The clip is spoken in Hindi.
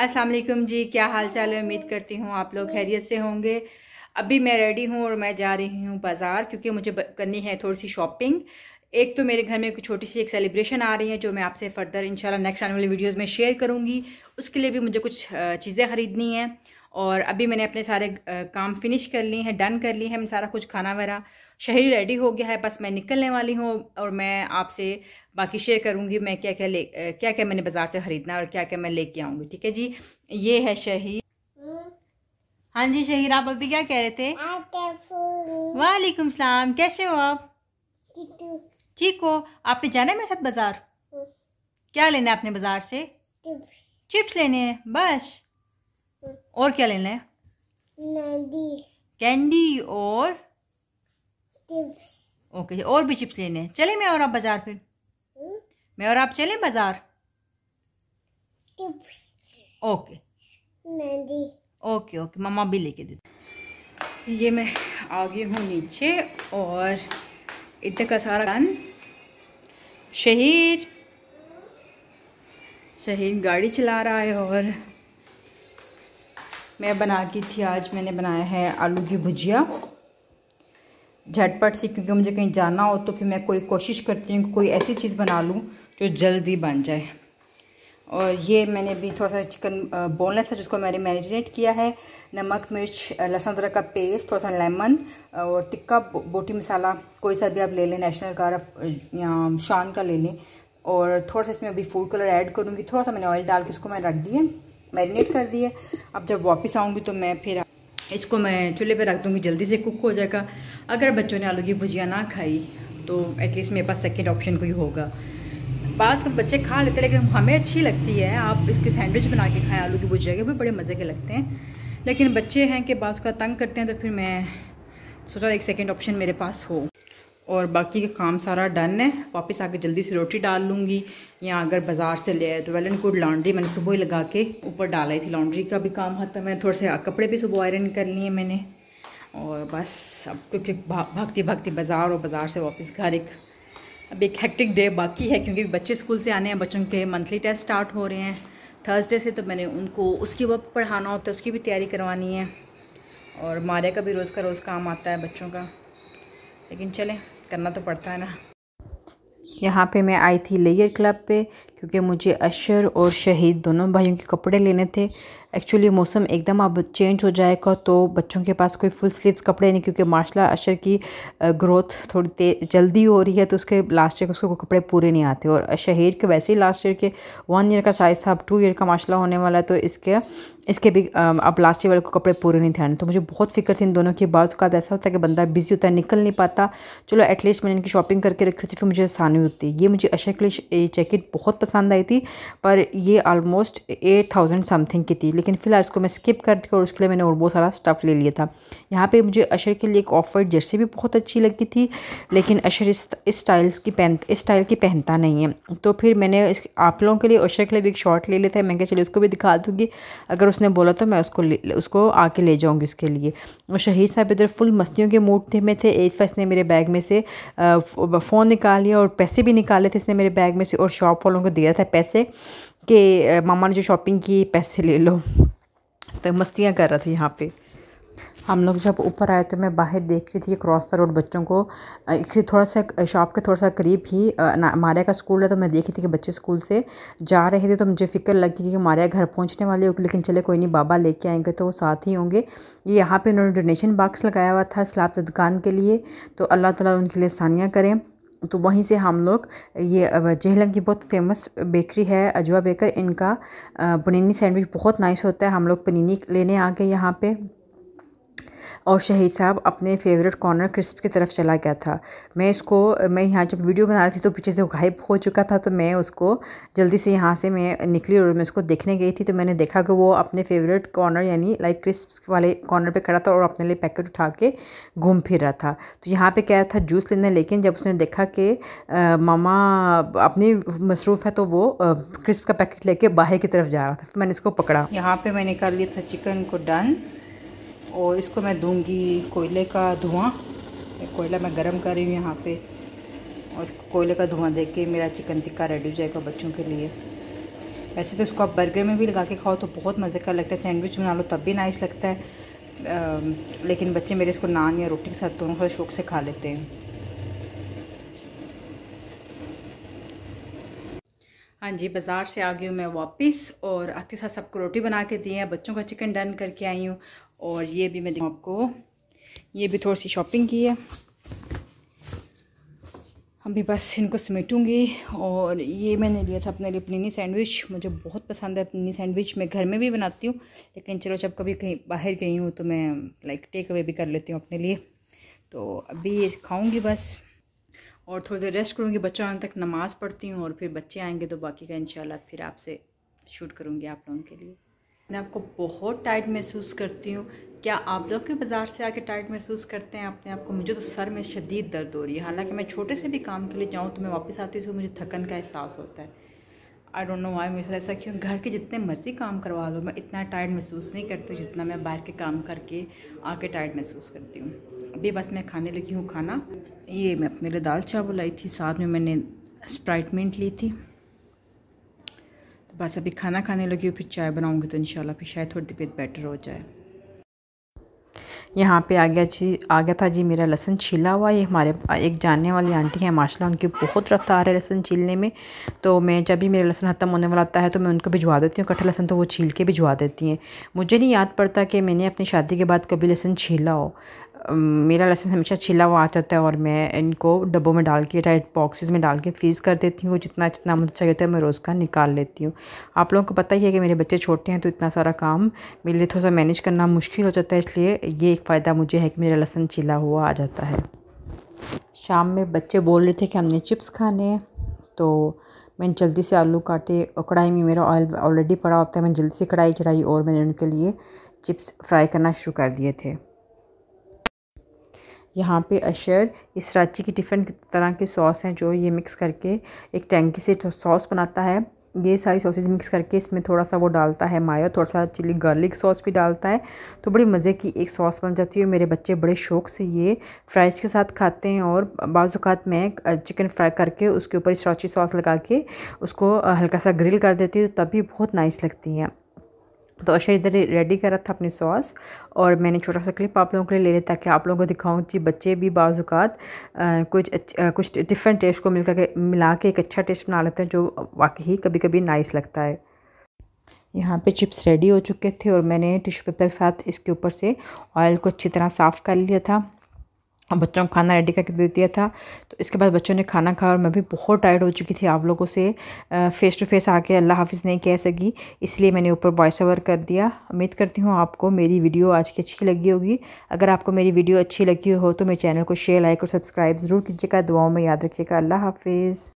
अस्सलाम वालेकुम जी क्या हाल चाल है उम्मीद करती हूँ आप लोग खैरियत से होंगे अभी मैं रेडी हूँ और मैं जा रही हूँ बाज़ार क्योंकि मुझे करनी है थोड़ी सी शॉपिंग एक तो मेरे घर में कुछ छोटी सी एक सेलिब्रेशन आ रही है जो मैं आपसे फर्दर इंशाल्लाह नेक्स्ट आने वाली वीडियोस में शेयर करूँगी उसके लिए भी मुझे कुछ चीज़ें ख़रीदनी हैं और अभी मैंने अपने सारे काम फिनिश कर लिए हैं डन कर लिए हैं सारा कुछ खाना वगैरह शहरी रेडी हो गया है बस मैं निकलने वाली हूँ और मैं आपसे बाकी शेयर करूँगी मैं क्या क्या ले क्या क्या मैंने बाज़ार से ख़रीदना और क्या क्या मैं लेके आऊँगी ठीक है जी ये है शहीर हाँ जी शहीर आप अभी क्या कह रहे थे वालेकुम सलाम कैसे हो आप ठीक हो आपने जाना है मेरे साथ बाज़ार हाँ। क्या लेना है आपने बाज़ार से चिप्स लेने हैं बस और क्या लेना है नदी कैंडी और चिप्स ओके और भी चिप्स लेने हैं चले मैं और आप बाजार फिर हुँ? Hmm? मैं और आप चले बाजार ओके नदी ओके ओके मामा भी लेके देते ये मैं आ गई हूँ नीचे और इधर का सारा गान शहीर शहीद गाड़ी चला रहा है और मैं बना की थी आज मैंने बनाया है आलू की भुजिया झटपट से क्योंकि मुझे कहीं जाना हो तो फिर मैं कोई कोशिश करती हूँ कोई ऐसी चीज़ बना लूँ जो जल्दी बन जाए और ये मैंने भी थोड़ा सा चिकन बोनलेस है जिसको मैंने मैरिनेट किया है नमक मिर्च लहसुन अदरक का पेस्ट थोड़ा सा लेमन और टिक्का बोटी मसाला कोई सा भी आप ले लें नेशनल का या शान का ले लें और थोड़ा सा इसमें अभी फूड कलर ऐड करूँगी थोड़ा सा मैंने ऑयल डाल के इसको मैं रख दिए मैरिनेट कर दिए अब जब वापस आऊँगी तो मैं फिर इसको मैं चूल्हे पर रख दूँगी जल्दी से कुक हो जाएगा अगर बच्चों ने आलू की भुजिया ना खाई तो एटलीस्ट मेरे पास सेकेंड ऑप्शन कोई होगा पास कुछ बच्चे खा लेते हैं लेकिन हमें अच्छी लगती है आप इसके सैंडविच बना के खाएं आलू की भुजिया के भी बड़े मज़े के लगते हैं लेकिन बच्चे हैं कि बास का तंग करते हैं तो फिर मैं सोचा एक सेकेंड ऑप्शन मेरे पास हो और बाकी का काम सारा डन है वापस आके जल्दी से रोटी डाल लूँगी या अगर बाज़ार से ले आए तो वेल एंड गुड लॉन्ड्री मैंने सुबह ही लगा के ऊपर डाली थी लॉन्ड्री का भी काम ख़त्म है थोड़े से कपड़े भी सुबह आयरन कर लिए मैंने और बस अब क्योंकि भागती भागती बाज़ार और बाज़ार से वापस घर एक अब एक हेक्टिक डे बाकी है क्योंकि बच्चे स्कूल से आने हैं बच्चों के मंथली टेस्ट स्टार्ट हो रहे हैं थर्सडे से तो मैंने उनको उसकी वक्त पढ़ाना होता है उसकी भी तैयारी करवानी है और मारे का भी रोज़ का रोज़ काम आता है बच्चों का लेकिन चलें करना तो पड़ता है ना यहाँ पे मैं आई थी लेयर क्लब पे क्योंकि मुझे अशर और शहीद दोनों भाइयों के कपड़े लेने थे एक्चुअली मौसम एकदम अब चेंज हो जाएगा तो बच्चों के पास कोई फुल स्लीव्स कपड़े नहीं क्योंकि मार्शला अशर की ग्रोथ थोड़ी तेज जल्दी हो रही है तो उसके लास्ट ईयर उसको कोई कपड़े पूरे नहीं आते और शहीद के वैसे ही लास्ट ईयर के वन ईयर का साइज़ था अब टू ईयर का मार्शला होने वाला है तो इसके इसके भी अब लास्ट वाले को कपड़े पूरे नहीं थे आने तो मुझे बहुत फिक्र थी इन दोनों की बात का तो ऐसा होता है कि बंदा बिजी होता है निकल नहीं पाता चलो एटलीस्ट मैंने इनकी शॉपिंग करके रखी होती फिर मुझे आसानी होती ये मुझे अशय के जैकेट बहुत पसंद आई थी पर ये ऑलमोस्ट एट थाउजेंड समथिंग की थी लेकिन फिलहाल इसको मैं स्किप कर दी और उसके लिए मैंने और बहुत सारा स्टफ़ ले लिया था यहाँ पर मुझे अशर के लिए एक ऑफ वाइट जर्सी भी बहुत अच्छी लगी थी लेकिन अशर इस स्टाइल्स की पहन इस स्टाइल की पहनता नहीं है तो फिर मैंने आप लोगों के लिए अशर के लिए भी एक शॉर्ट ले लेता है मैं क्या चलिए उसको भी दिखा दूँगी अगर उसने बोला तो मैं उसको उसको आके ले जाऊँगी उसके लिए और शहीद साहब इधर फुल मस्तियों के मूड थे में थे एक फैस ने मेरे बैग में से फ़ोन निकाल लिया और पैसे भी निकाले थे इसने मेरे बैग में से और शॉप वालों को दिया था पैसे कि मामा ने जो शॉपिंग की पैसे ले लो तो मस्तियाँ कर रहा था यहाँ पर हम लोग जब ऊपर आए तो मैं बाहर देख रही थी क्रॉस द रोड बच्चों को थोड़ा सा शॉप के थोड़ा सा करीब ही मारिया का स्कूल है तो मैं देख रही थी कि बच्चे स्कूल से जा रहे थे तो मुझे फिक्र लगी कि मारिया घर पहुंचने वाले होगी लेकिन चले कोई नहीं बाबा लेके आएंगे तो वो साथ ही होंगे ये यहाँ पर उन्होंने डोनेशन बाक्स लगाया हुआ था स्लाब दुकान के लिए तो अल्लाह तला उनके लिए सानियाँ करें तो वहीं से हम लोग ये जहलम की बहुत फेमस बेकरी है अजवा बेकर इनका पनीनी सैंडविच बहुत नाइस होता है हम लोग पनीनी लेने आ गए यहाँ पर और शहीद साहब अपने फेवरेट कॉर्नर क्रिस्प की तरफ चला गया था मैं इसको मैं यहाँ जब वीडियो बना रही थी तो पीछे से गायब हो चुका था तो मैं उसको जल्दी से यहाँ से मैं निकली और मैं उसको देखने गई थी तो मैंने देखा कि वो अपने फेवरेट कॉर्नर यानी लाइक क्रिस्प वाले कॉर्नर पर खड़ा था और अपने लिए पैकेट उठा के घूम फिर रहा था तो यहाँ पर कह रहा था जूस लेने लेकिन जब उसने देखा कि मामा अपनी मसरूफ़ है तो वो क्रिस्प का पैकेट लेके बाहर की तरफ जा रहा था मैंने इसको पकड़ा यहाँ पर मैंने कर लिया था चिकन को डन और इसको मैं दूंगी कोयले का धुआं कोयला मैं गरम कर रही हूँ यहाँ पे और कोयले का धुआं देख के मेरा चिकन टिक्का रेडी हो जाएगा बच्चों के लिए वैसे तो इसको आप बर्गर में भी लगा के खाओ तो बहुत मज़े का लगता है सैंडविच बना लो तब भी नाइस लगता है आ, लेकिन बच्चे मेरे इसको नान या रोटी के साथ दोनों का शौक से खा लेते हैं हाँ जी बाज़ार से आ गई हूँ मैं वापस और आपके साथ सबको रोटी बना के दी है बच्चों का चिकन डन करके आई हूँ और ये भी मैं आपको ये भी थोड़ी सी शॉपिंग की है हम भी बस इनको समेटूंगी और ये मैंने लिया था अपने लिए पनीनी सैंडविच मुझे बहुत पसंद है पनीनी सैंडविच मैं घर में भी बनाती हूँ लेकिन चलो जब कभी कहीं बाहर गई हूँ तो मैं लाइक टेक अवे भी कर लेती हूँ अपने लिए तो अभी खाऊंगी बस और थोड़ी देर रेस्ट करूँगी बच्चों आने तक नमाज़ पढ़ती हूँ और फिर बच्चे आएंगे तो बाकी का इन फिर आपसे शूट करूँगी आप लोगों के लिए मैं आपको बहुत टाइट महसूस करती हूँ क्या आप लोग के बाज़ार से आके टाइट महसूस करते हैं अपने आप को मुझे तो सर में शदीद दर्द हो रही है हालाँकि मैं छोटे से भी काम के लिए जाऊँ तो मैं वापस आती हूँ तो मुझे थकन का एहसास होता है आई डोंट नो वाई मुझे ऐसा क्यों घर के जितने मर्ज़ी काम करवा लो मैं इतना टायर्ड महसूस नहीं करती जितना मैं बाहर के काम करके आके टायर्ड महसूस करती हूँ अभी बस मैं खाने लगी हूँ खाना ये मैं अपने लिए दाल चावल लाई थी साथ में मैंने स्प्राइट मिंट ली थी तो बस अभी खाना खाने लगी हूँ फिर चाय बनाऊँगी तो इन फिर शायद थोड़ी तबीयत बेटर हो जाए यहाँ पे आ गया जी आ गया था जी मेरा लहसन छीला हुआ ये हमारे एक जानने वाली आंटी हैं माशाला उनकी बहुत रफ्तार है लहसन छीलने में तो मैं जब भी मेरा लहसन ख़त्म होने वाला आता है तो मैं उनको भिजवा देती हूँ कट्ठा लहसन तो वो छील के भिजवा देती हैं मुझे नहीं याद पड़ता कि मैंने अपनी शादी के बाद कभी लहसन छीला हो मेरा लहसुन हमेशा छिला हुआ आ जाता है और मैं इनको डब्बों में डाल के टाइट बॉक्सेस में डाल के फ्रीज़ कर देती हूँ जितना जितना मुझे चाहिए अच्छा होता है मैं रोज़ का निकाल लेती हूँ आप लोगों को पता ही है कि मेरे बच्चे छोटे हैं तो इतना सारा काम मेरे लिए थोड़ा सा मैनेज करना मुश्किल हो जाता है इसलिए ये एक फ़ायदा मुझे है कि मेरा लहसुन छिला हुआ आ जाता है शाम में बच्चे बोल रहे थे कि हमने चिप्स खाने हैं तो मैंने जल्दी से आलू काटे और कढ़ाई में मेरा ऑयल ऑलरेडी पड़ा होता है मैंने जल्दी से कढ़ाई चढ़ाई और मैंने उनके लिए चिप्स फ्राई करना शुरू कर दिए थे यहाँ पे अशर इस राची की डिफरेंट तरह के सॉस हैं जो ये मिक्स करके एक टैंकी से सॉस बनाता है ये सारी सॉसेज मिक्स करके इसमें थोड़ा सा वो डालता है मायो थोड़ा सा चिली गार्लिक सॉस भी डालता है तो बड़ी मज़े की एक सॉस बन जाती है मेरे बच्चे बड़े शौक से ये फ्राइज़ के साथ खाते हैं और बाज़ात मैं चिकन फ्राई करके उसके ऊपर स्ट्रॉची सॉस लगा के उसको हल्का सा ग्रिल कर देती हूँ तो तब भी बहुत नाइस लगती है तो अशर इधर रेडी कर रहा था अपनी सॉस और मैंने छोटा सा क्लिप आप लोगों के लिए ले लिया ताकि आप लोगों को दिखाऊं कि बच्चे भी बाजुकात कुछ आ, कुछ डिफरेंट टेस्ट को मिलकर के मिला के एक अच्छा टेस्ट बना लेते हैं जो वाकई ही कभी कभी नाइस लगता है यहाँ पे चिप्स रेडी हो चुके थे और मैंने टिश्यू पेपर के साथ इसके ऊपर से ऑयल को अच्छी तरह साफ़ कर लिया था बच्चों को खाना रेडी करके दे दिया था तो इसके बाद बच्चों ने खाना खाया और मैं भी बहुत टायर्ड हो चुकी थी आप लोगों से फ़ेस टू फेस आके अल्लाह हाफिज़ नहीं कह सकी इसलिए मैंने ऊपर वॉइस ओवर कर दिया उम्मीद करती हूँ आपको मेरी वीडियो आज की अच्छी लगी होगी अगर आपको मेरी वीडियो अच्छी लगी हो तो मेरे चैनल को शेयर लाइक और सब्सक्राइब ज़रूर कीजिएगा दुआओं में याद रखिएगा अल्लाह हाफिज़